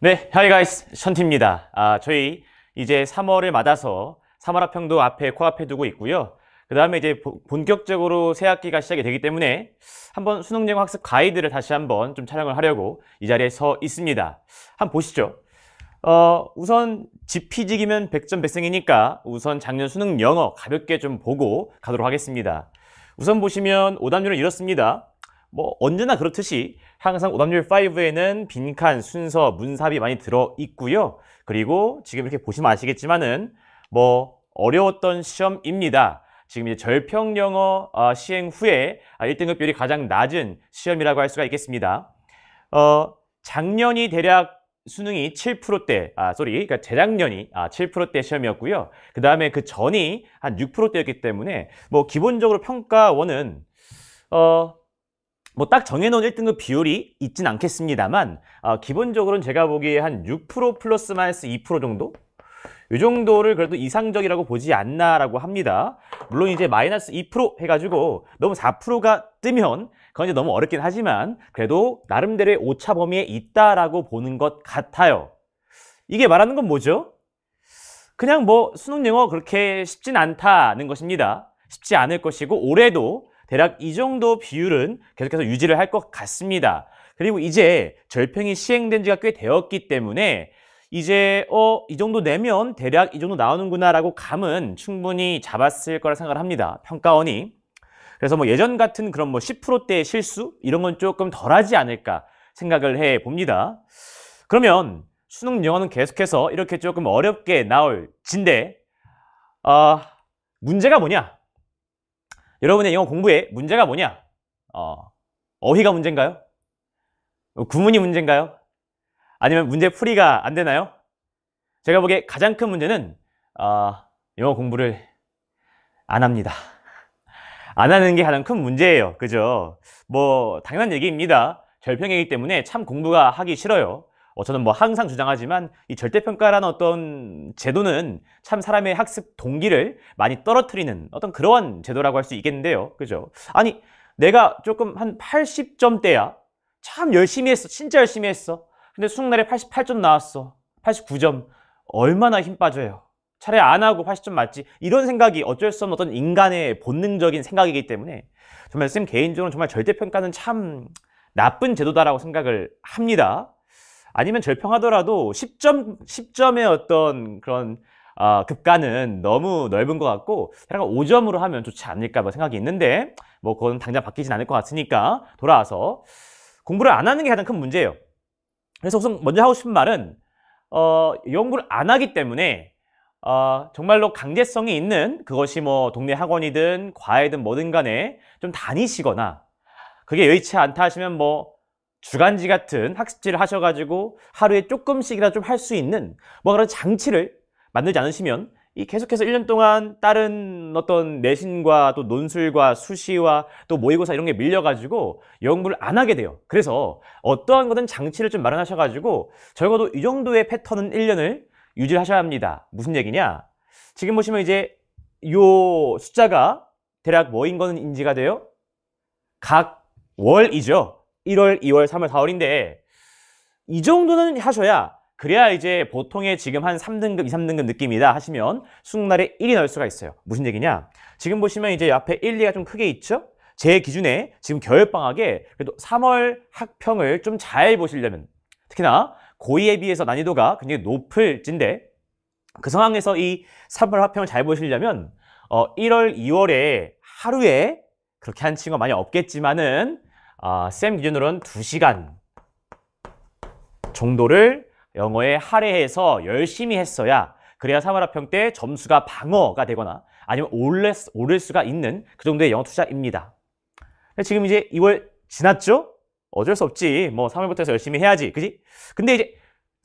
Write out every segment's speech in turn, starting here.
네, 하이 가이스 션티입니다. 아, 저희 이제 3월을 맞아서 3월 화평도 앞에 코앞에 두고 있고요. 그 다음에 이제 본격적으로 새 학기가 시작이 되기 때문에 한번 수능 영어 학습 가이드를 다시 한번 좀 촬영을 하려고 이 자리에 서 있습니다. 한번 보시죠. 어, 우선 지피지기면 100점 100승이니까 우선 작년 수능 영어 가볍게 좀 보고 가도록 하겠습니다. 우선 보시면 오답률은 이렇습니다. 뭐 언제나 그렇듯이 항상 오답률 5에는 빈칸, 순서, 문삽이 많이 들어있고요. 그리고 지금 이렇게 보시면 아시겠지만은 뭐 어려웠던 시험입니다. 지금 이제 절평 영어 어, 시행 후에 1등급 아, 비율이 가장 낮은 시험이라고 할 수가 있겠습니다. 어, 작년이 대략 수능이 7%대, 아, 쏘리, 그러니까 재작년이 아, 7%대 시험이었고요. 그 다음에 그 전이 한 6%대였기 때문에 뭐 기본적으로 평가원은 어, 뭐 딱 정해놓은 1등급 비율이 있진 않겠습니다만 어, 기본적으로는 제가 보기에 한 6% 플러스 마이너스 2% 정도? 이 정도를 그래도 이상적이라고 보지 않나라고 합니다. 물론 이제 마이너스 2% 해가지고 너무 4%가 뜨면 그건 이제 너무 어렵긴 하지만 그래도 나름대로의 오차 범위에 있다라고 보는 것 같아요. 이게 말하는 건 뭐죠? 그냥 뭐 수능 영어 그렇게 쉽진 않다는 것입니다. 쉽지 않을 것이고 올해도 대략 이 정도 비율은 계속해서 유지를 할 것 같습니다. 그리고 이제 절평이 시행된 지가 꽤 되었기 때문에 이제 어 이 정도 내면 대략 이 정도 나오는구나라고 감은 충분히 잡았을 거라 생각을 합니다. 평가원이 그래서 뭐 예전 같은 그런 뭐 10%대의 실수 이런 건 조금 덜하지 않을까 생각을 해 봅니다. 그러면 수능 영어는 계속해서 이렇게 조금 어렵게 나올 진데 어, 아, 문제가 뭐냐? 여러분의 영어 공부에 문제가 뭐냐? 어, 어휘가 문제인가요? 구문이 문제인가요? 아니면 문제 풀이가 안 되나요? 제가 보기에 가장 큰 문제는 어, 영어 공부를 안 합니다. 안 하는 게 가장 큰 문제예요. 그죠? 뭐 당연한 얘기입니다. 절평이기 때문에 참 공부가 하기 싫어요. 어, 저는 뭐 항상 주장하지만 이 절대평가라는 어떤 제도는 참 사람의 학습 동기를 많이 떨어뜨리는 어떤 그러한 제도라고 할 수 있겠는데요. 그죠? 아니, 내가 조금 한 80점대야. 참 열심히 했어. 진짜 열심히 했어. 근데 수능날에 88점 나왔어. 89점. 얼마나 힘 빠져요. 차라리 안 하고 80점 맞지 이런 생각이 어쩔 수 없는 어떤 인간의 본능적인 생각이기 때문에 정말 선 개인적으로 정말 절대평가는 참 나쁜 제도다라고 생각을 합니다 아니면 절평하더라도 10점, 10점의 어떤 그런 어, 급가는 너무 넓은 것 같고 약간 5점으로 하면 좋지 않을까 뭐 생각이 있는데 뭐 그건 당장 바뀌진 않을 것 같으니까 돌아와서 공부를 안 하는 게 가장 큰 문제예요 그래서 우선 먼저 하고 싶은 말은 어, 연구를 안 하기 때문에 어, 정말로 강제성이 있는 그것이 뭐 동네 학원이든 과외든 뭐든 간에 좀 다니시거나 그게 여의치 않다 하시면 뭐 주간지 같은 학습지를 하셔가지고 하루에 조금씩이라도 좀할 수 있는 뭐 그런 장치를 만들지 않으시면 이 계속해서 1년 동안 다른 어떤 내신과 또 논술과 수시와 또 모의고사 이런 게 밀려가지고 연구를 안 하게 돼요. 그래서 어떠한 거든 장치를 좀 마련하셔가지고 적어도 이 정도의 패턴은 1년을 유지를 하셔야 합니다. 무슨 얘기냐? 지금 보시면 이제 요 숫자가 대략 뭐인 거는 인지가 돼요? 각 월이죠. 1월, 2월, 3월, 4월인데 이 정도는 하셔야 그래야 이제 보통의 지금 한 3등급, 2, 3등급 느낌이다 하시면 수능날에 1이 나올 수가 있어요. 무슨 얘기냐? 지금 보시면 이제 앞에 1, 2가 좀 크게 있죠? 제 기준에 지금 겨울방학에 그래도 3월 학평을 좀 잘 보시려면 특히나 고의에 비해서 난이도가 굉장히 높을진데 그 상황에서 이 3월 화평을 잘 보시려면 어, 1월, 2월에 하루에 그렇게 한 친구가 많이 없겠지만은 어, 기준으로는 2시간 정도를 영어에 할애해서 열심히 했어야 그래야 3월 화평 때 점수가 방어가 되거나 아니면 오를, 오를 수가 있는 그 정도의 영어 투자입니다. 지금 이제 2월 지났죠? 어쩔 수 없지. 뭐 3월부터 해서 열심히 해야지. 그지? 근데 이제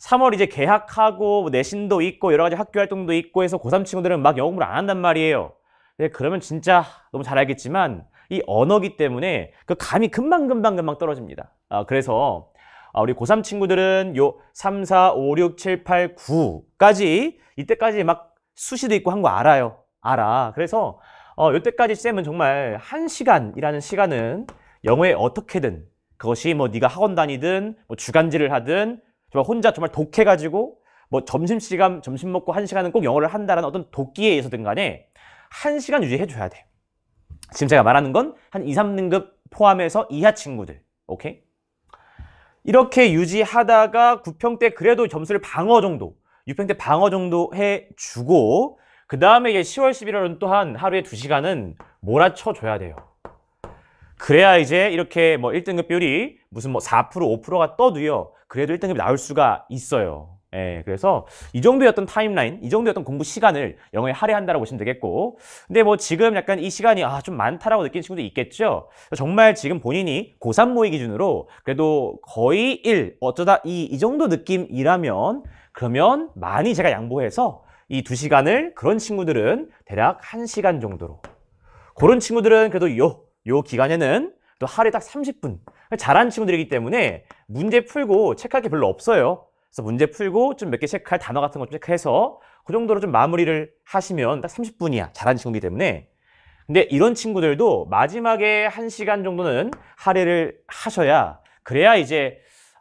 3월 이제 개학하고 내신도 있고 여러 가지 학교 활동도 있고 해서 고3 친구들은 막 영어 공부를 안 한단 말이에요. 네, 그러면 진짜 너무 잘 알겠지만 이 언어기 때문에 그 감이 금방금방금방 떨어집니다. 아, 그래서 아, 우리 고3 친구들은 요 3, 4, 5, 6, 7, 8, 9까지 이때까지 막 수시도 있고 한 거 알아요. 알아. 그래서 어, 요때까지 쌤은 정말 한 시간이라는 시간은 영어에 어떻게든 그것이 뭐 네가 학원 다니든 뭐 주간지를 하든 정말 혼자 정말 독해가지고 뭐 점심시간 점심 먹고 한 시간은 꼭 영어를 한다라는 어떤 독기에 의해서든 간에 한 시간 유지해줘야 돼. 지금 제가 말하는 건 한 2, 3등급 포함해서 이하 친구들. 오케이? 이렇게 유지하다가 9평 때 그래도 점수를 방어 정도, 6평 때 방어 정도 해주고 그 다음에 이제 10월, 11월은 또한 하루에 2시간은 몰아쳐줘야 돼요. 그래야 이제 이렇게 뭐 1등급 비율이 무슨 뭐 4%, 5%가 떠도요. 그래도 1등급이 나올 수가 있어요. 예, 그래서 이 정도의 어떤 타임라인, 이 정도의 어떤 공부 시간을 영어에 할애한다라고 보시면 되겠고 근데 뭐 지금 약간 이 시간이 아, 좀 많다라고 느끼는 친구도 있겠죠? 정말 지금 본인이 고3 모의 기준으로 그래도 거의 1, 어쩌다 2, 이 정도 느낌이라면 그러면 많이 제가 양보해서 이2시간을 그런 친구들은 대략 1시간 정도로 그런 친구들은 그래도 요요 기간에는 또 하루에 딱 30분 그러니까 잘한 친구들이기 때문에 문제 풀고 체크할 게 별로 없어요 그래서 문제 풀고 좀 몇 개 체크할 단어 같은 거 체크해서 그 정도로 좀 마무리를 하시면 딱 30분이야 잘한 친구이기 때문에 근데 이런 친구들도 마지막에 1시간 정도는 할애를 하셔야 그래야 이제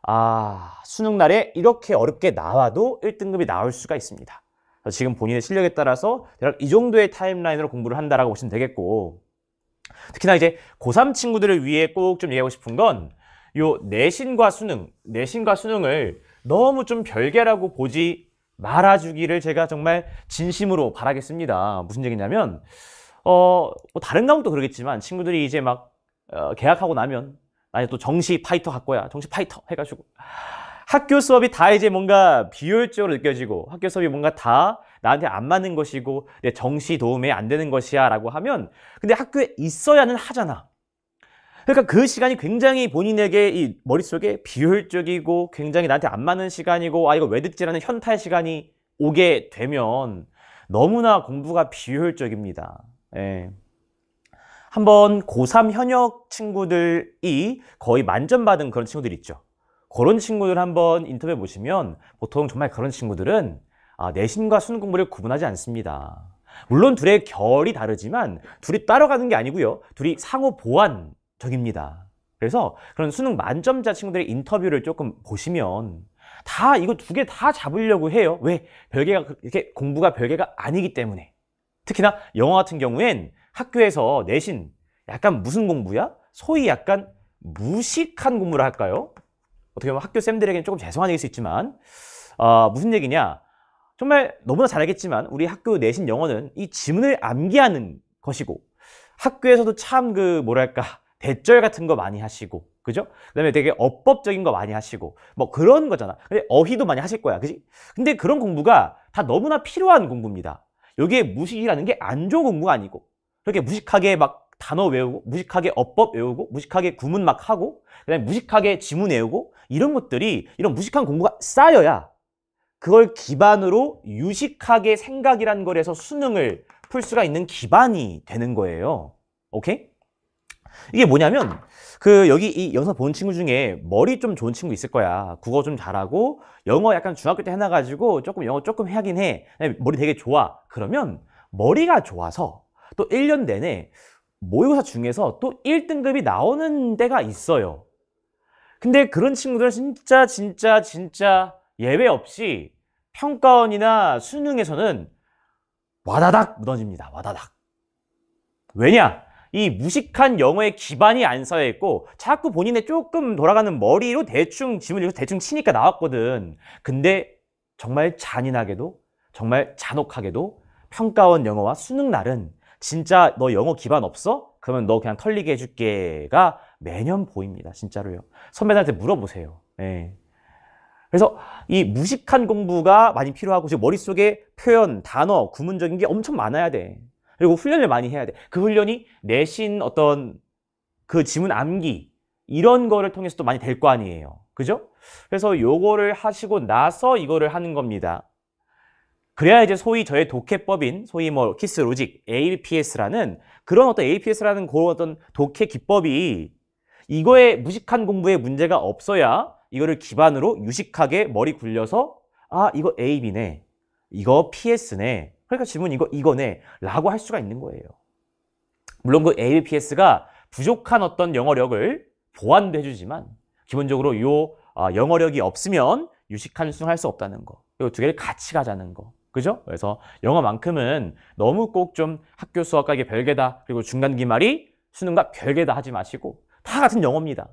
아 수능날에 이렇게 어렵게 나와도 1등급이 나올 수가 있습니다 지금 본인의 실력에 따라서 대략 이 정도의 타임라인으로 공부를 한다라고 보시면 되겠고 특히나 이제 고3 친구들을 위해 꼭 좀 얘기하고 싶은 건 요 내신과 수능, 내신과 수능을 너무 좀 별개라고 보지 말아주기를 제가 정말 진심으로 바라겠습니다. 무슨 얘기냐면 어, 뭐 다른 과목도 그러겠지만 친구들이 이제 막 어, 계약하고 나면 아니 또 정시 파이터 할 거야. 정시 파이터 해가지고 학교 수업이 다 이제 뭔가 비효율적으로 느껴지고 학교 수업이 뭔가 다 나한테 안 맞는 것이고 내 정시 도움에 안 되는 것이야 라고 하면 근데 학교에 있어야는 하잖아. 그러니까 그 시간이 굉장히 본인에게 이 머릿속에 비효율적이고 굉장히 나한테 안 맞는 시간이고 아 이거 왜 듣지라는 현타의 시간이 오게 되면 너무나 공부가 비효율적입니다. 예. 한번 고3 현역 친구들이 거의 만점 받은 그런 친구들 있죠. 그런 친구들 한번 인터뷰해 보시면 보통 정말 그런 친구들은 아, 내신과 수능 공부를 구분하지 않습니다. 물론 둘의 결이 다르지만 둘이 따라가는 게 아니고요. 둘이 상호 보완적입니다. 그래서 그런 수능 만점자 친구들의 인터뷰를 조금 보시면 다 이거 두 개 다 잡으려고 해요. 왜? 별개가 그, 이렇게 공부가 별개가 아니기 때문에. 특히나 영어 같은 경우엔 학교에서 내신 약간 무슨 공부야? 소위 약간 무식한 공부를 할까요? 어떻게 보면 학교 쌤들에게는 조금 죄송한 얘기일 수 있지만 어, 무슨 얘기냐? 정말 너무나 잘 알겠지만 우리 학교 내신 영어는 이 지문을 암기하는 것이고 학교에서도 참 그 뭐랄까 대절 같은 거 많이 하시고 그죠? 그다음에 되게 어법적인 거 많이 하시고 뭐 그런 거잖아. 근데 어휘도 많이 하실 거야. 그지? 근데 그런 공부가 다 너무나 필요한 공부입니다. 여기에 무식이라는 게 안 좋은 공부가 아니고 그렇게 무식하게 막 단어 외우고 무식하게 어법 외우고 무식하게 구문 막 하고 그다음에 무식하게 지문 외우고 이런 것들이 이런 무식한 공부가 쌓여야 그걸 기반으로 유식하게 생각이란 걸 해서 수능을 풀 수가 있는 기반이 되는 거예요. 오케이? 이게 뭐냐면 그 여기 이 영상 본 친구 중에 머리 좀 좋은 친구 있을 거야. 국어 좀 잘하고 영어 약간 중학교 때 해놔 가지고 조금 영어 조금 해야긴 해. 머리 되게 좋아. 그러면 머리가 좋아서 또 1년 내내 모의고사 중에서 또 1등급이 나오는 때가 있어요. 근데 그런 친구들은 진짜 진짜 진짜 예외 없이 평가원이나 수능에서는 와다닥 무너집니다. 와다닥. 왜냐? 이 무식한 영어의 기반이 안 서여 있고 자꾸 본인의 조금 돌아가는 머리로 대충 지문 을 읽어서 대충 치니까 나왔거든. 근데 정말 잔인하게도 정말 잔혹하게도 평가원 영어와 수능 날은 진짜 너 영어 기반 없어? 그러면 너 그냥 털리게 해줄게가 매년 보입니다. 진짜로요. 선배들한테 물어보세요. 네. 그래서 이 무식한 공부가 많이 필요하고 지금 머릿속에 표현, 단어, 구문적인 게 엄청 많아야 돼. 그리고 훈련을 많이 해야 돼. 그 훈련이 내신 어떤 그 지문 암기 이런 거를 통해서 도 많이 될 거 아니에요. 그죠? 그래서 요거를 하시고 나서 이거를 하는 겁니다. 그래야 이제 소위 저의 독해법인 소위 뭐 키스 로직 APS라는 그런 어떤 APS라는 그런 어떤 독해 기법이 이거에 무식한 공부에 문제가 없어야 이거를 기반으로 유식하게 머리 굴려서 아 이거 AB네 이거 PS네 그러니까 질문 이거 이거네 라고 할 수가 있는 거예요 물론 그 AB, PS가 부족한 어떤 영어력을 보완도 해주지만 기본적으로 요 아, 영어력이 없으면 유식한 수능 할 수 없다는 거이 두 개를 같이 가자는 거 그죠? 그래서 영어만큼은 너무 꼭 좀 학교 수학과 이게 별개다 그리고 중간 기말이 수능과 별개다 하지 마시고 다 같은 영어입니다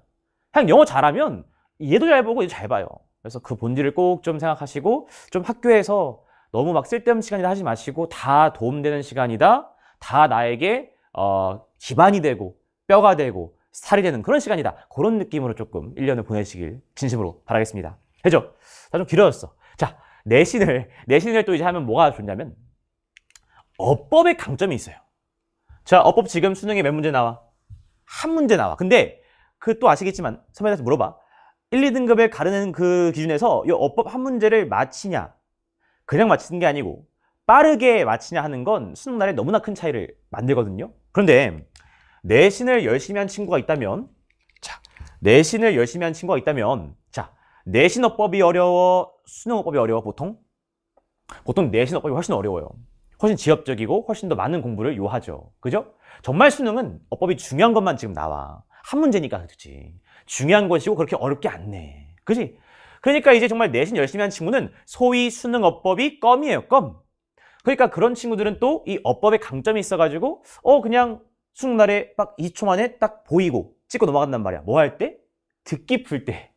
그냥 영어 잘하면 얘도 잘 보고 얘도 잘 봐요. 그래서 그 본질을 꼭 좀 생각하시고 좀 학교에서 너무 막 쓸데없는 시간이다 하지 마시고 다 도움되는 시간이다. 다 나에게 어, 기반이 되고 뼈가 되고 살이 되는 그런 시간이다. 그런 느낌으로 조금 1년을 보내시길 진심으로 바라겠습니다. 해죠? 다좀 길어졌어. 자, 내신을, 내신을 또 이제 하면 뭐가 좋냐면, 어법의 강점이 있어요. 자, 어법 지금 수능에 몇 문제 나와? 한 문제 나와. 근데, 그 또 아시겠지만, 선배한테 물어봐. 1, 2등급을 가르는 그 기준에서 이 어법 한 문제를 맞히냐 그냥 맞히는게 아니고 빠르게 맞히냐 하는 건 수능 날에 너무나 큰 차이를 만들거든요 그런데 내신을 열심히 한 친구가 있다면 자 내신을 열심히 한 친구가 있다면 자 내신 어법이 어려워 수능 어법이 어려워 보통 보통 내신 어법이 훨씬 어려워요 훨씬 지엽적이고 훨씬 더 많은 공부를 요하죠 그죠? 정말 수능은 어법이 중요한 것만 지금 나와 한 문제니까 그렇지 중요한 것이고 그렇게 어렵게 안 내. 그지? 그러니까 이제 정말 내신 열심히 한 친구는 소위 수능 어법이 껌이에요, 껌. 그러니까 그런 친구들은 또 이 어법의 강점이 있어가지고 어 그냥 수능 날에 막 2초 만에 딱 보이고 찍고 넘어간단 말이야. 뭐 할 때? 듣기 풀 때.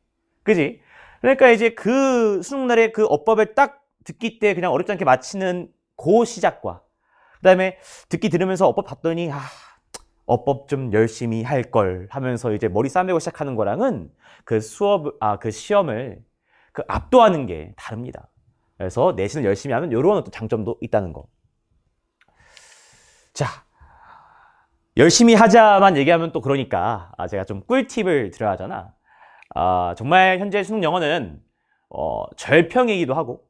그지? 그러니까 이제 그 수능 날에 그 어법을 딱 듣기 때 그냥 어렵지 않게 마치는 고 시작과 그 다음에 듣기 들으면서 어법 봤더니 아 어법 좀 열심히 할 걸 하면서 이제 머리 싸매고 시작하는 거랑은 그 수업, 아, 그 시험을 그 압도하는 게 다릅니다. 그래서 내신을 열심히 하면 이런 어떤 장점도 있다는 거. 자. 열심히 하자만 얘기하면 또 그러니까 아, 제가 좀 꿀팁을 드려야 하잖아. 아, 정말 현재 수능 영어는 어, 절평이기도 하고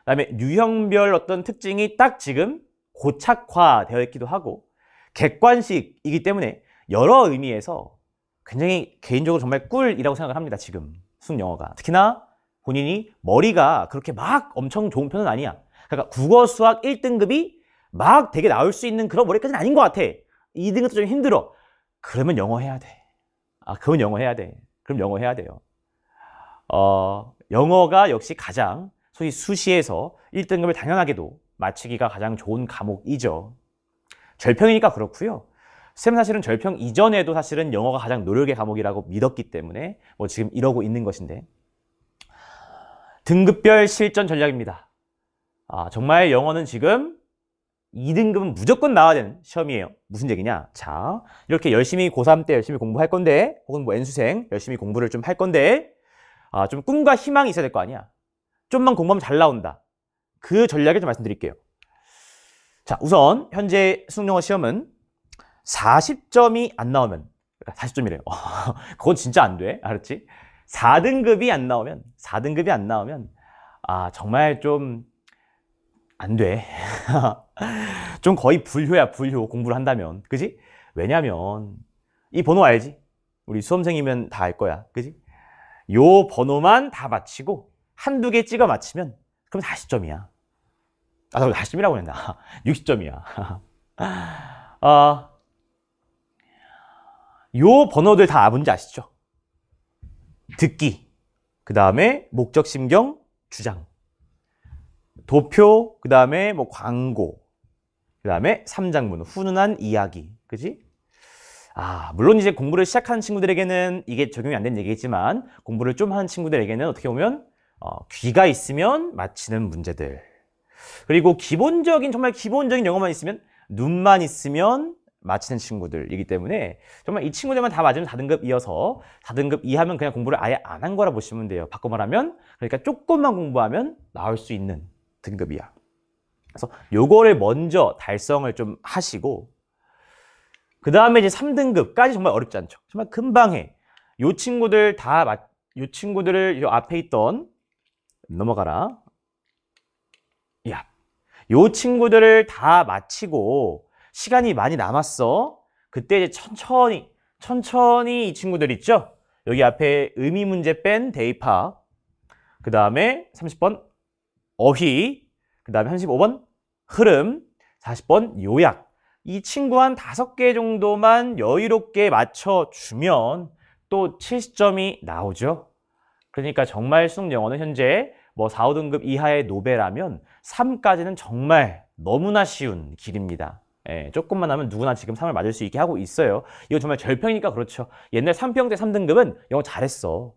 그다음에 유형별 어떤 특징이 딱 지금 고착화되어 있기도 하고 객관식이기 때문에 여러 의미에서 굉장히 개인적으로 정말 꿀이라고 생각을 합니다. 지금 수능영어가. 특히나 본인이 머리가 그렇게 막 엄청 좋은 편은 아니야. 그러니까 국어 수학 1등급이 막 되게 나올 수 있는 그런 머리까지는 아닌 것 같아. 2등급도 좀 힘들어. 그러면 영어 해야 돼. 아, 그건 영어 해야 돼. 그럼 영어 해야 돼요. 어, 영어가 역시 가장 소위 수시에서 1등급을 당연하게도 맞추기가 가장 좋은 과목이죠. 절평이니까 그렇고요. 쌤 사실은 절평 이전에도 사실은 영어가 가장 노력의 과목이라고 믿었기 때문에 뭐 지금 이러고 있는 것인데 등급별 실전 전략입니다. 아, 정말 영어는 지금 2등급은 무조건 나와야 되는 시험이에요. 무슨 얘기냐? 자, 이렇게 열심히 고3 때 열심히 공부할 건데 혹은 뭐 N수생 열심히 공부를 좀 할 건데 아, 좀 꿈과 희망이 있어야 될 거 아니야. 좀만 공부하면 잘 나온다. 그 전략을 좀 말씀드릴게요. 자, 우선 현재 수능영어 시험은 40점이 안 나오면 40점이래요. 그건 진짜 안 돼. 알았지? 4등급이 안 나오면 4등급이 안 나오면 아, 정말 좀 안 돼. 좀 거의 불효야, 불효 공부를 한다면. 그지 왜냐면 이 번호 알지? 우리 수험생이면 다 알 거야. 그지? 요 번호만 다 맞히고 한두 개 찍어 맞히면 그럼 40점이야. 아, 40이라고 했나? 60점이야. 아, 요 번호들 다 뭔지 아시죠? 듣기, 그 다음에 목적심경, 주장, 도표, 그 다음에 뭐 광고, 그 다음에 3장문 훈훈한 이야기, 그지? 아, 물론 이제 공부를 시작하는 친구들에게는 이게 적용이 안 되는 얘기겠지만 공부를 좀 하는 친구들에게는 어떻게 보면 어, 귀가 있으면 맞히는 문제들 그리고 기본적인 정말 기본적인 영어만 있으면 눈만 있으면 마치는 친구들이기 때문에 정말 이 친구들만 다 맞으면 4등급 이어서 4등급 이하면 그냥 공부를 아예 안 한 거라 보시면 돼요. 바꿔 말하면 그러니까 조금만 공부하면 나올 수 있는 등급이야. 그래서 요거를 먼저 달성을 좀 하시고 그 다음에 이제 3등급까지 정말 어렵지 않죠. 정말 금방 해. 요 친구들 다, 이 친구들을 요 앞에 있던 넘어가라. 요 친구들을 다 마치고 시간이 많이 남았어. 그때 이제 천천히 천천히 이 친구들 있죠? 여기 앞에 의미 문제 뺀 대입하. 그 다음에 30번 어휘. 그 다음에 35번 흐름. 40번 요약. 이 친구 한 다섯 개 정도만 여유롭게 맞춰주면 또 70점이 나오죠. 그러니까 정말 수능 영어는 현재 뭐 4, 5등급 이하의 노베라면 3까지는 정말 너무나 쉬운 길입니다. 예, 조금만 하면 누구나 지금 3을 맞을 수 있게 하고 있어요. 이건 정말 절평이니까 그렇죠. 옛날 3평 대 3등급은 영어 잘했어.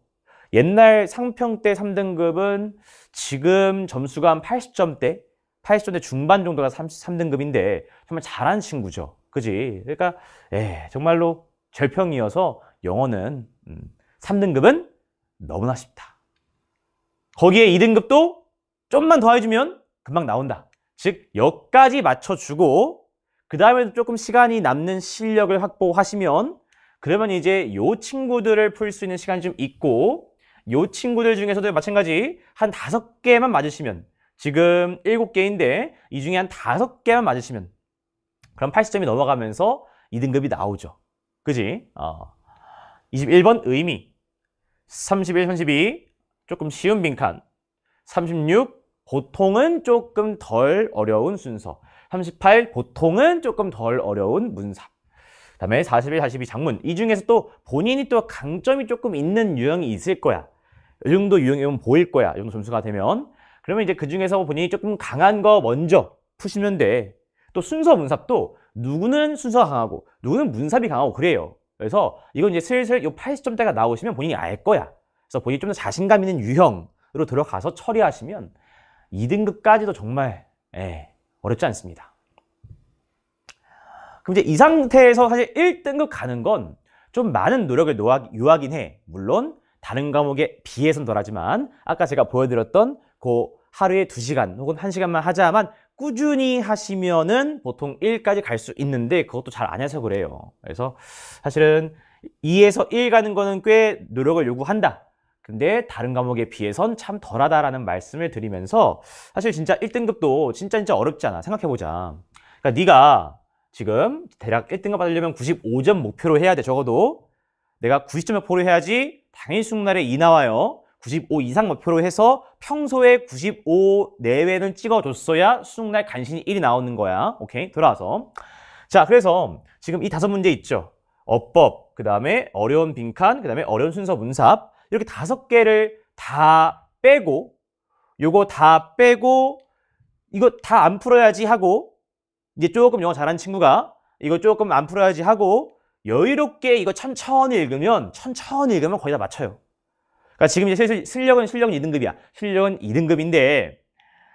옛날 3평대 3등급은 지금 점수가 한 80점대, 80점대 중반 정도가 33등급인데 정말 잘한 친구죠. 그지? 그러니까 예, 정말로 절평이어서 영어는 음, 3등급은 너무나 쉽다. 거기에 2등급도 좀만 더 해주면 금방 나온다. 즉, 여기까지 맞춰주고 그 다음에도 조금 시간이 남는 실력을 확보하시면 그러면 이제 요 친구들을 풀 수 있는 시간이 좀 있고 요 친구들 중에서도 마찬가지 한 다섯 개만 맞으시면 지금 일곱 개인데 이 중에 한 다섯 개만 맞으시면 그럼 80점이 넘어가면서 2등급이 나오죠. 그지? 어. 21번 의미 31, 32 조금 쉬운 빈칸 36 보통은 조금 덜 어려운 순서 38 보통은 조금 덜 어려운 문사 그 다음에 41, 42 장문 이 중에서 또 본인이 또 강점이 조금 있는 유형이 있을 거야 이 정도 유형이면 보일 거야 이 정도 점수가 되면 그러면 이제 그 중에서 본인이 조금 강한 거 먼저 푸시면 돼또 순서 문삽도 누구는 순서 강하고 누구는 문삽이 강하고 그래요 그래서 이건 이제 슬슬 이 80점대가 나오시면 본인이 알 거야 그래서 본인이 좀 더 자신감 있는 유형으로 들어가서 처리하시면 2등급까지도 정말 에, 예, 어렵지 않습니다. 그럼 이제 이 상태에서 사실 1등급 가는 건 좀 많은 노력을 요하긴 해. 물론 다른 과목에 비해서는 덜하지만 아까 제가 보여드렸던 그 하루에 2시간 혹은 1시간만 하자만 꾸준히 하시면은 보통 1까지 갈 수 있는데 그것도 잘 안 해서 그래요. 그래서 사실은 2에서 1 가는 거는 꽤 노력을 요구한다. 근데 다른 과목에 비해선 참 덜하다라는 말씀을 드리면서 사실 진짜 1등급도 진짜 진짜 어렵지 않아 생각해보자 그러니까 네가 지금 대략 1등급 받으려면 95점 목표로 해야 돼 적어도 내가 90점 목표로 해야지 당일 수능날에 2 나와요 95 이상 목표로 해서 평소에 95 내외는 찍어줬어야 수능날 간신히 1이 나오는 거야 오케이 돌아와서 자 그래서 지금 이 다섯 문제 있죠 어법 그 다음에 어려운 빈칸 그 다음에 어려운 순서 문사 이렇게 다섯 개를 다 빼고 요거 다 빼고 이거 다 안 풀어야지 하고 이제 조금 영어 잘하는 친구가 이거 조금 안 풀어야지 하고 여유롭게 이거 천천히 읽으면 천천히 읽으면 거의 다 맞춰요. 그러니까 지금 이제 슬슬 실력은 실력 2등급이야. 실력은 2등급인데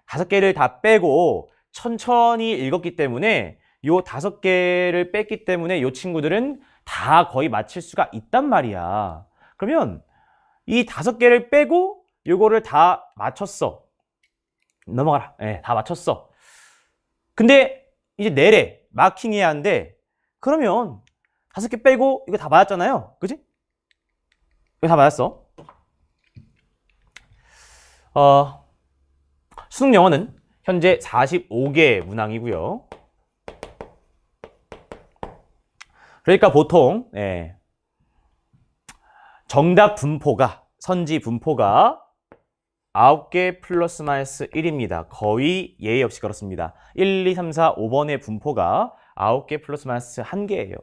다섯 개를 다 빼고 천천히 읽었기 때문에 요 다섯 개를 뺐기 때문에 요 친구들은 다 거의 맞힐 수가 있단 말이야. 그러면 이 다섯 개를 빼고 요거를 다 맞췄어. 넘어가라. 예, 네, 다 맞췄어. 근데 이제 내래 네 마킹해야 하는데 그러면 다섯 개 빼고 이거 다 맞았잖아요. 그지? 이거 다 맞았어. 어, 수능 영어는 현재 45개 문항이고요. 그러니까 보통 예, 정답 분포가, 선지 분포가 9개 플러스 마이너스 1입니다. 거의 예의 없이 그렇습니다. 1, 2, 3, 4, 5번의 분포가 9개 플러스 마이너스 1개예요.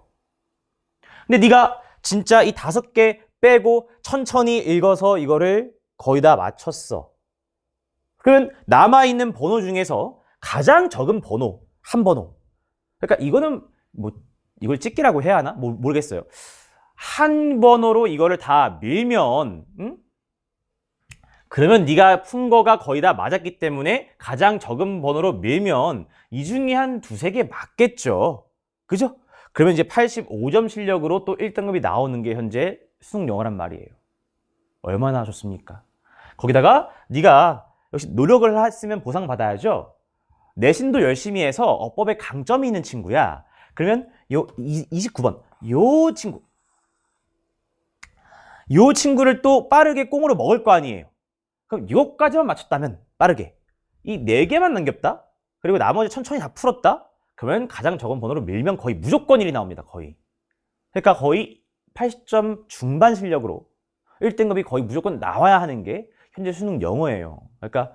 근데 네가 진짜 이 5개 빼고 천천히 읽어서 이거를 거의 다 맞췄어. 그럼 남아있는 번호 중에서 가장 적은 번호, 한 번호. 그러니까 이거는 뭐 이걸 찍기라고 해야 하나? 모르겠어요. 한 번호로 이거를 다 밀면 응? 그러면 네가 푼 거가 거의 다 맞았기 때문에 가장 적은 번호로 밀면 이 중에 한 두 세 개 맞겠죠. 그죠? 그러면 이제 85점 실력으로 또 1등급이 나오는 게 현재 수능 영어란 말이에요. 얼마나 하셨습니까? 거기다가 네가 역시 노력을 했으면 보상받아야죠. 내신도 열심히 해서 어법에 강점이 있는 친구야. 그러면 요 29번 요 친구 이 친구를 또 빠르게 꽁으로 먹을 거 아니에요. 그럼 이것까지만 맞췄다면 빠르게 이 네 개만 남겼다. 그리고 나머지 천천히 다 풀었다. 그러면 가장 적은 번호로 밀면 거의 무조건 1이 나옵니다. 거의. 그러니까 거의 80점 중반 실력으로 1등급이 거의 무조건 나와야 하는 게 현재 수능 영어예요. 그러니까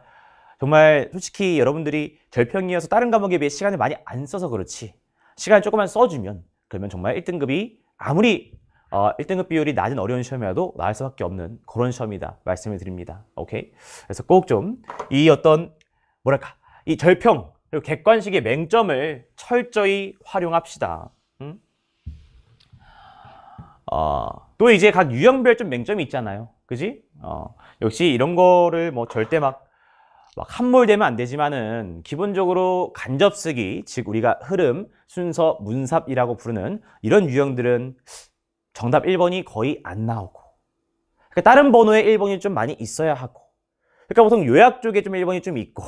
정말 솔직히 여러분들이 절평이어서 다른 과목에 비해 시간을 많이 안 써서 그렇지 시간을 조금만 써주면 그러면 정말 1등급이 아무리 어, 1등급 비율이 낮은 어려운 시험이라도 나을 수밖에 없는 그런 시험이다 말씀을 드립니다. 오케이. 그래서 꼭 좀 이 어떤 뭐랄까 이 절평 그리고 객관식의 맹점을 철저히 활용합시다. 음? 어, 또 이제 각 유형별 좀 맹점이 있잖아요. 그지? 어, 역시 이런 거를 뭐 절대 막, 막 함몰되면 안 되지만은 기본적으로 간접쓰기, 즉 우리가 흐름, 순서, 문삽이라고 부르는 이런 유형들은 정답 1번이 거의 안 나오고 그러니까 다른 번호에 1번이 좀 많이 있어야 하고 그러니까 보통 요약 쪽에 좀 1번이 좀 있고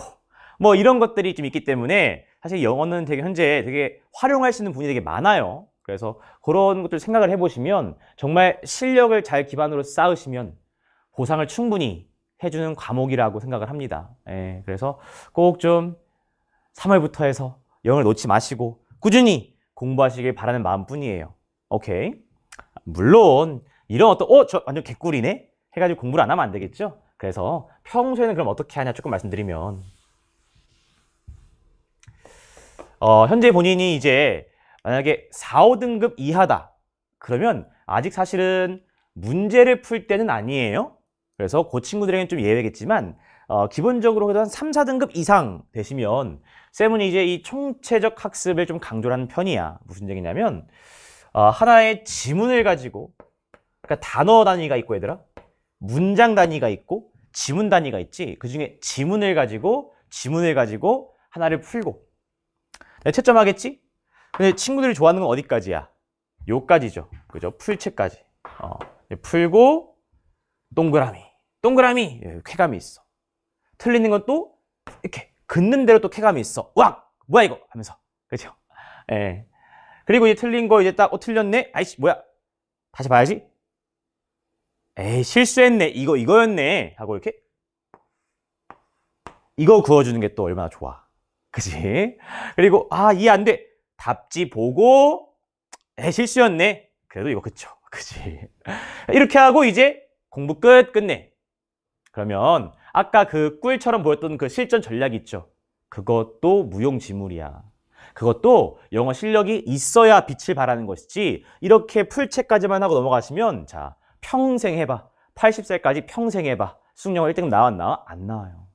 뭐 이런 것들이 좀 있기 때문에 사실 영어는 되게 현재 되게 활용할 수 있는 분이 되게 많아요 그래서 그런 것들 생각을 해보시면 정말 실력을 잘 기반으로 쌓으시면 보상을 충분히 해주는 과목이라고 생각을 합니다 예, 그래서 꼭 좀 3월부터 해서 영어를 놓지 마시고 꾸준히 공부하시길 바라는 마음뿐이에요 오케이 물론 이런 어떤 어 저 완전 개꿀이네 해가지고 공부를 안 하면 안 되겠죠. 그래서 평소에는 그럼 어떻게 하냐 조금 말씀드리면 어, 현재 본인이 이제 만약에 4, 5등급 이하다 그러면 아직 사실은 문제를 풀 때는 아니에요. 그래서 그 친구들에게는 좀 예외겠지만 어, 기본적으로 그도한 3, 4등급 이상 되시면 쌤은 이제 이 총체적 학습을 좀 강조하는 편이야. 무슨 얘기냐면 어, 하나의 지문을 가지고 그러니까 단어 단위가 있고 얘들아 문장 단위가 있고 지문 단위가 있지 그중에 지문을 가지고 지문을 가지고 하나를 풀고 네, 채점하겠지? 근데 친구들이 좋아하는 건 어디까지야? 요까지죠 그죠? 풀채까지 어, 네, 풀고 동그라미 동그라미 예, 쾌감이 있어 틀리는 건 또 이렇게 긋는 대로 또 쾌감이 있어 왁! 뭐야 이거! 하면서 그죠? 예. 그리고 이제 틀린 거 이제 딱 어, 틀렸네? 아이씨 뭐야? 다시 봐야지. 에이 실수했네. 이거 이거였네. 하고 이렇게 이거 구워주는게 또 얼마나 좋아. 그지? 그리고 아 이해 안 돼. 답지 보고 에 실수였네. 그래도 이거 그쵸. 그지? 이렇게 하고 이제 공부 끝 끝내. 그러면 아까 그 꿀처럼 보였던 그 실전 전략 있죠. 그것도 무용지물이야. 그것도 영어 실력이 있어야 빛을 발하는 것이지 이렇게 풀체까지만 하고 넘어가시면 자 평생 해봐 80세까지 평생 해봐 수능영어 1등 나왔나? 안 나와요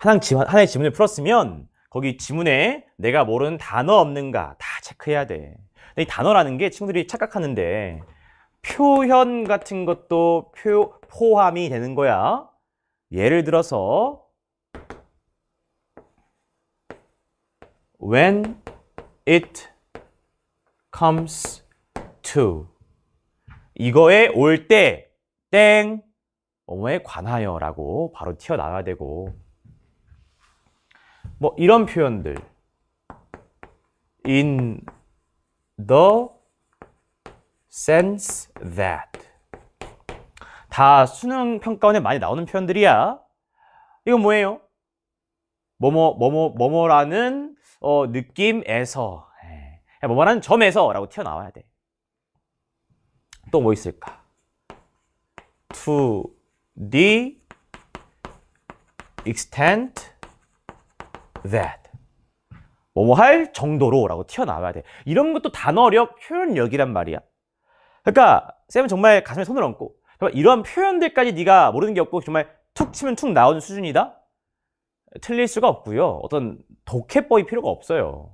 하나, 하나의 지문을 풀었으면 거기 지문에 내가 모르는 단어 없는가 다 체크해야 돼 이 단어라는 게 친구들이 착각하는데 표현 같은 것도 표, 포함이 되는 거야 예를 들어서 when it comes to 이거에 올 때땡 뭐에 관하여라고 바로 튀어나와야 되고 뭐 이런 표현들 in the sense that 다 수능 평가원에 많이 나오는 표현들이야 이건 뭐예요? 뭐뭐 뭐뭐 뭐뭐라는 어, 느낌에서 예, 뭐뭐만는 점에서라고 튀어나와야 돼. 또 뭐 있을까? To the extent that 뭐뭐 뭐 할 정도로라고 튀어나와야 돼. 이런 것도 단어력, 표현력이란 말이야. 그러니까 쌤은 정말 가슴에 손을 얹고 이러한 표현들까지 네가 모르는 게 없고 정말 툭 치면 툭 나오는 수준이다. 틀릴 수가 없고요. 어떤 독해법이 필요가 없어요.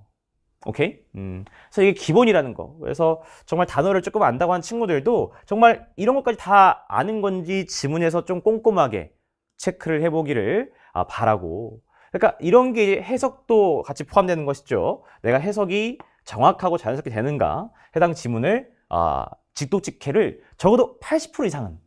오케이? 음. 그래서 이게 기본이라는 거. 그래서 정말 단어를 조금 안다고 하는 친구들도 정말 이런 것까지 다 아는 건지 지문에서 좀 꼼꼼하게 체크를 해보기를 아, 바라고. 그러니까 이런 게 해석도 같이 포함되는 것이죠. 내가 해석이 정확하고 자연스럽게 되는가? 해당 지문을 아, 직독직해를 적어도 80% 이상은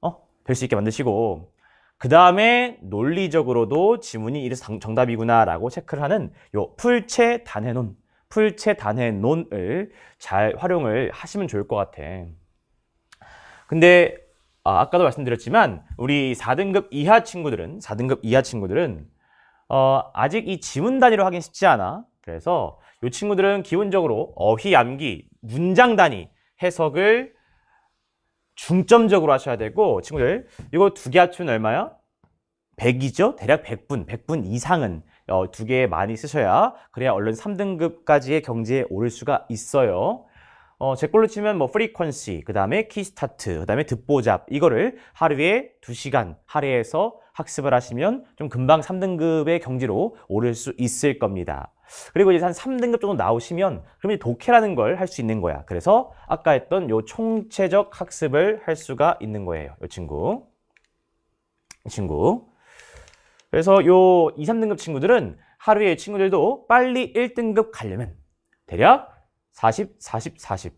어? 될 수 있게 만드시고 그 다음에 논리적으로도 지문이 이래서 정답이구나라고 체크를 하는 요 풀체 단해논, 풀체 단해논을 잘 활용을 하시면 좋을 것 같아. 근데 아, 까도 말씀드렸지만 우리 4등급 이하 친구들은 4등급 이하 친구들은 어, 아직 이 지문 단위로 하긴 쉽지 않아. 그래서 이 친구들은 기본적으로 어휘 암기, 문장 단위 해석을 중점적으로 하셔야 되고 친구들 이거 두 개 합치면 얼마야? 100이죠? 대략 100분, 100분 이상은 어, 두개 많이 쓰셔야 그래야 얼른 3등급까지의 경지에 오를 수가 있어요. 어, 제 걸로 치면 뭐 프리퀀시, 그 다음에 키스타트, 그 다음에 듣보잡 이거를 하루에 2시간 할애해서 학습을 하시면 좀 금방 3등급의 경지로 오를 수 있을 겁니다. 그리고 이제 한 3등급 정도 나오시면 그럼 이제 독해라는 걸 할 수 있는 거야. 그래서 아까 했던 요 총체적 학습을 할 수가 있는 거예요. 요 친구. 이 친구. 그래서 요 2, 3등급 친구들은 하루에 친구들도 빨리 1등급 가려면 대략 40, 40, 40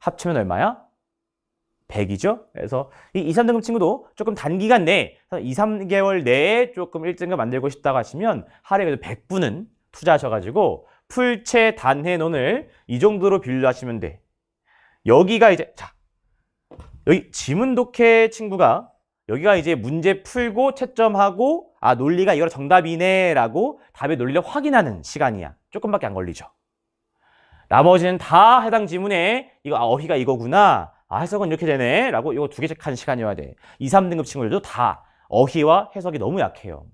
합치면 얼마야? 100이죠? 그래서 이 2, 3등급 친구도 조금 단기간 내에 2, 3개월 내에 조금 1등급 만들고 싶다고 하시면 하루에 도 100분은 투자하셔가지고 풀채 단해논을 이 정도로 빌려 하시면 돼. 여기가 이제 자 여기 지문독해 친구가 여기가 이제 문제 풀고 채점하고 아 논리가 이거 정답이네 라고 답의 논리를 확인하는 시간이야. 조금밖에 안 걸리죠. 나머지는 다 해당 지문에 이거 아, 어휘가 이거구나. 아, 해석은 이렇게 되네. 라고 이거 두 개씩 한 시간이어야 돼. 2, 3등급 친구들도 다 어휘와 해석이 너무 약해요.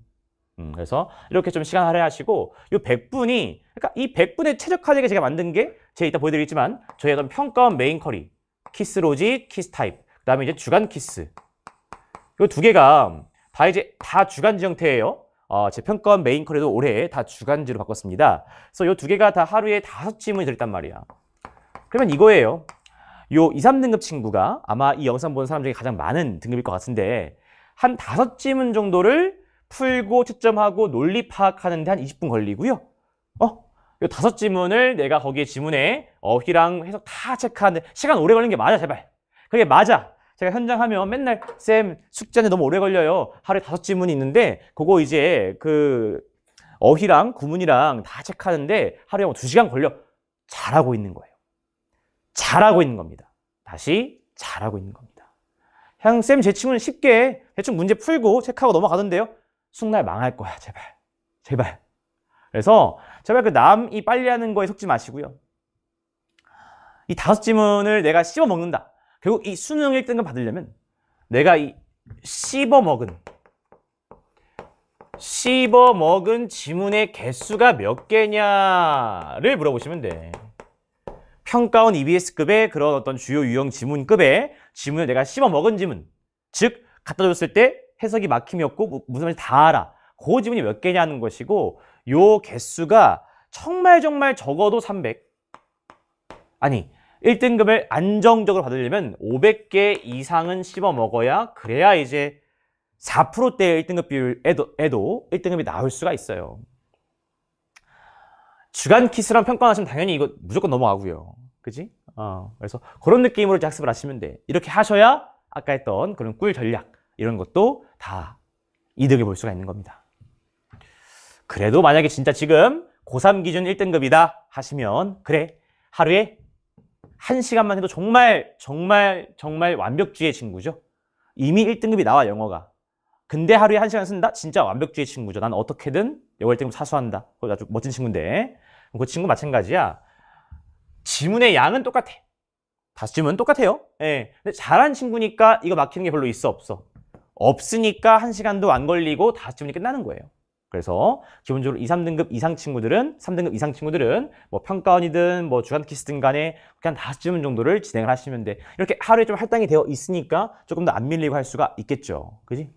음, 그래서 이렇게 좀 시간 할애하시고 이 100분이 그러니까 이 100분에 최적화되게 제가 만든 게 제가 이따 보여드리겠지만 저희 어떤 평가원 메인 커리 키스 로지, 키스 타입 그 다음에 이제 주간 키스 이 두 개가 다 이제 다 주간지 형태예요 어, 제 평권 메인 커리도 올해 다 주간지로 바꿨습니다. 그래서 요 두 개가 다 하루에 다섯 질문이 들었단 말이야. 그러면 이거예요. 요 2, 3등급 친구가 아마 이 영상 보는 사람 중에 가장 많은 등급일 것 같은데 한 다섯 질문 정도를 풀고 채점하고 논리 파악하는데 한 20분 걸리고요. 어? 요 다섯 질문을 내가 거기에 지문에 어휘랑 해석 다 체크하는데 시간 오래 걸리는 게 맞아, 제발. 그게 맞아. 제가 현장 하면 맨날 쌤 숙제는 너무 오래 걸려요. 하루에 다섯 지문이 있는데 그거 이제 그 어휘랑 구문이랑 다 체크하는데 하루에 뭐 두시간 걸려. 잘하고 있는 거예요. 잘하고 있는 겁니다. 다시 잘하고 있는 겁니다. 그냥 쌤제 친구는 쉽게 대충 문제 풀고 체크하고 넘어가던데요. 숙날 망할 거야, 제발. 제발. 그래서 제발 그 남이 빨리 하는 거에 속지 마시고요. 이 다섯 지문을 내가 씹어 먹는다. 결국 이 수능 1등을 받으려면 내가 이 씹어먹은 씹어먹은 지문의 개수가 몇 개냐를 물어보시면 돼. 평가원 EBS급의 그런 어떤 주요 유형 지문급의 지문을 내가 씹어먹은 지문 즉 갖다 줬을 때 해석이 막힘이 없고 무슨 말인지 다 알아. 그 지문이 몇 개냐는 것이고 요 개수가 정말 정말 적어도 300 아니 1등급을 안정적으로 받으려면 500개 이상은 씹어 먹어야 그래야 이제 4%대의 1등급 비율에도 에도 1등급이 나올 수가 있어요. 주간 키스랑 평가하시면 당연히 이거 무조건 넘어가고요. 그지? 어, 그래서 그런 느낌으로 이제 학습을 하시면 돼. 이렇게 하셔야 아까 했던 그런 꿀 전략 이런 것도 다 이득을 볼 수가 있는 겁니다. 그래도 만약에 진짜 지금 고3 기준 1등급이다 하시면 그래 하루에 한 시간만 해도 정말 정말 정말 완벽주의 친구죠. 이미 1등급이 나와 영어가. 근데 하루에 한 시간 쓴다? 진짜 완벽주의 친구죠. 난 어떻게든 영어 1등급 사수한다. 그거 아주 멋진 친구인데. 그 친구 마찬가지야. 지문의 양은 똑같아. 다섯 지문은 똑같아요. 예. 근데 잘한 친구니까 이거 막히는 게 별로 있어 없어. 없으니까 한 시간도 안 걸리고 다섯 지문이 끝나는 거예요. 그래서 기본적으로 2, 3등급 이상 친구들은 3등급 이상 친구들은 뭐 평가원이든 뭐 주간 키스든 간에 그냥 다섯 질문 정도를 진행을 하시면 돼. 이렇게 하루에 좀 할당이 되어 있으니까 조금 더 안 밀리고 할 수가 있겠죠. 그지?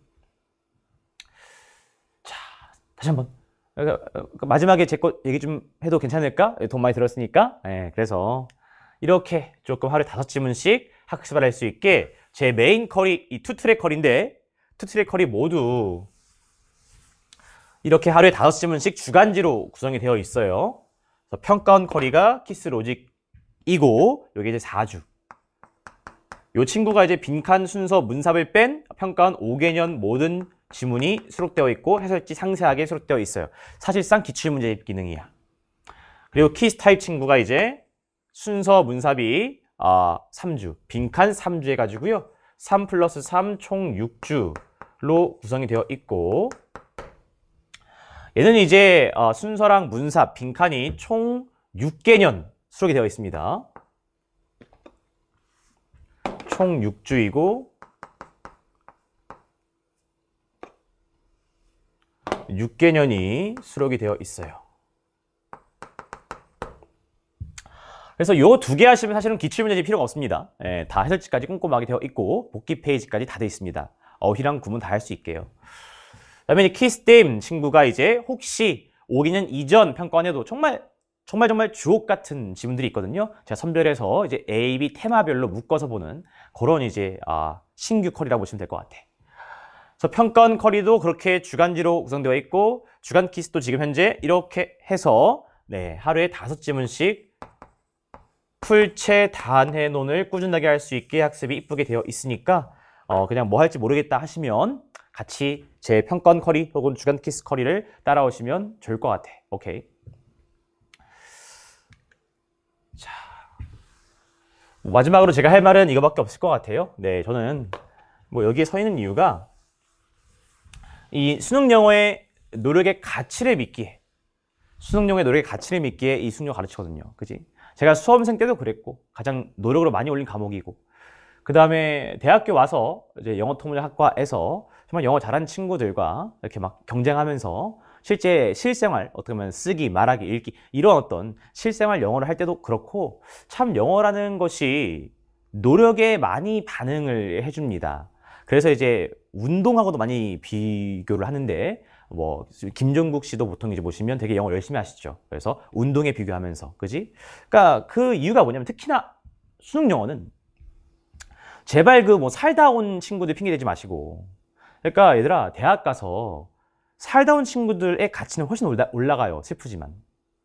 자, 다시 한번. 어, 그 마지막에 제것 얘기 좀 해도 괜찮을까? 예, 돈 많이 들었으니까. 네, 그래서 이렇게 조금 하루에 다섯 질문씩 학습을 할 수 있게 제 메인 커리, 이 투트랙 커리인데 투트랙 커리 모두 이렇게 하루에 5시문씩 주간지로 구성이 되어 있어요. 그래서 평가원 커리가 키스 로직이고 여기 이제 4주. 이 친구가 이제 빈칸 순서 문삽을 뺀 평가원 5개년 모든 지문이 수록되어 있고 해설지 상세하게 수록되어 있어요. 사실상 기출문제 기능이야. 그리고 키스 타입 친구가 이제 순서 문삽이 아, 3주, 빈칸 3주 해가지고요. 3 플러스 3 총 6주로 구성이 되어 있고 얘는 이제 어, 순서랑 문사, 빈칸이 총 6개년 수록이 되어 있습니다. 총 6주이고 6개년이 수록이 되어 있어요. 그래서 요 두 개 하시면 사실은 기출문제집 필요가 없습니다. 예, 다 해설지까지 꼼꼼하게 되어 있고 복기 페이지까지 다 되어 있습니다. 어휘랑 구문 다 할 수 있게요. 그다음에 키스댐 친구가 이제 혹시 오기는 이전 평가원에도 정말 정말 정말 주옥 같은 지문들이 있거든요. 제가 선별해서 이제 A, B 테마별로 묶어서 보는 그런 이제 아, 신규 커리라고 보시면 될 것 같아. 그래서 평가원 커리도 그렇게 주간지로 구성되어 있고 주간 키스도 지금 현재 이렇게 해서 네, 하루에 다섯 지문씩 풀체 단해논을 꾸준하게 할 수 있게 학습이 이쁘게 되어 있으니까 어, 그냥 뭐 할지 모르겠다 하시면 같이 제평건 커리 혹은 주간 키스 커리를 따라오시면 좋을 것 같아. 오케이. 자. 마지막으로 제가 할 말은 이거밖에 없을 것 같아요. 네, 저는 뭐 여기에 서 있는 이유가 이 수능 영어의 노력의 가치를 믿기에 수능 영어의 노력의 가치를 믿기에 이 수능 영어 가르치거든요. 그지? 제가 수험생 때도 그랬고 가장 노력으로 많이 올린 과목이고 그 다음에 대학교 와서 이제 영어 통문학과에서 정말 영어 잘하는 친구들과 이렇게 막 경쟁하면서 실제 실생활 어떻게 보면 쓰기 말하기 읽기 이런 어떤 실생활 영어를 할 때도 그렇고 참 영어라는 것이 노력에 많이 반응을 해줍니다. 그래서 이제 운동하고도 많이 비교를 하는데 뭐 김종국 씨도 보통 이제 보시면 되게 영어 열심히 하시죠. 그래서 운동에 비교하면서 그지? 그러니까 그 이유가 뭐냐면 특히나 수능 영어는 제발 그 뭐 살다 온 친구들 핑계 대지 마시고 그러니까 얘들아 대학 가서 살다 온 친구들의 가치는 훨씬 올라, 가요 슬프지만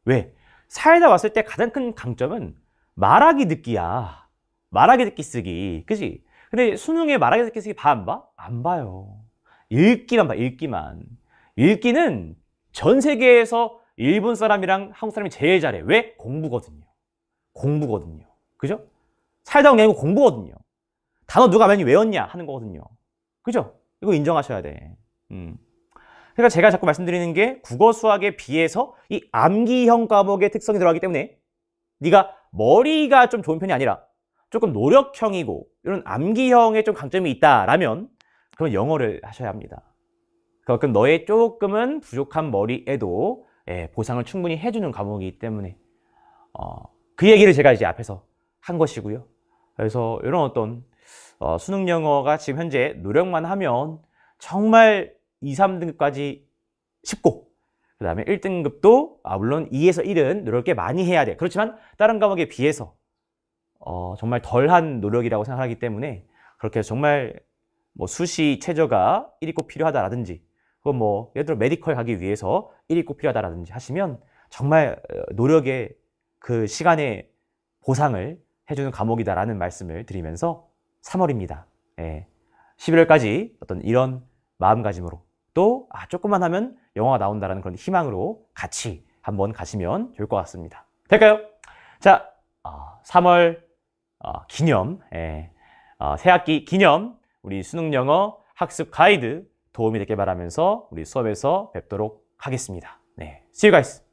왜? 살다 왔을 때 가장 큰 강점은 말하기 듣기야 말하기 듣기 쓰기 그지? 근데 수능에 말하기 듣기 쓰기 봐 안 봐? 안 봐요 읽기만 봐 읽기만 읽기는 전 세계에서 일본 사람이랑 한국 사람이 제일 잘해 왜? 공부거든요 공부거든요 그죠? 살다 온 게 아니고 공부거든요 단어 누가 많이 외웠냐 하는 거거든요 그죠? 이거 인정하셔야 돼. 음. 그러니까 제가 자꾸 말씀드리는 게 국어 수학에 비해서 이 암기형 과목의 특성이 들어가기 때문에 네가 머리가 좀 좋은 편이 아니라 조금 노력형이고 이런 암기형에 좀 강점이 있다라면 그럼 영어를 하셔야 합니다. 그만큼 너의 조금은 부족한 머리에도 예, 보상을 충분히 해주는 과목이기 때문에 어, 그 얘기를 제가 이제 앞에서 한 것이고요. 그래서 이런 어떤 어, 수능 영어가 지금 현재 노력만 하면 정말 2, 3등급까지 쉽고 그 다음에 1등급도 아 물론 2에서 1은 노력 꽤 많이 해야 돼 그렇지만 다른 과목에 비해서 어, 정말 덜한 노력이라고 생각하기 때문에 그렇게 정말 뭐 수시 최저가 1이 꼭 필요하다라든지 그건 뭐 예를 들어 메디컬 가기 위해서 1이 꼭 필요하다라든지 하시면 정말 어, 노력의 그 시간의 보상을 해주는 과목이다라는 말씀을 드리면서 3월입니다. 예. 11월까지 어떤 이런 마음가짐으로 또 아, 조금만 하면 영화가 나온다라는 그런 희망으로 같이 한번 가시면 좋을 것 같습니다. 될까요? 자, 어, 3월 어, 기념, 예. 어, 새학기 기념 우리 수능 영어 학습 가이드 도움이 되길 바라면서 우리 수업에서 뵙도록 하겠습니다. 네, see you guys.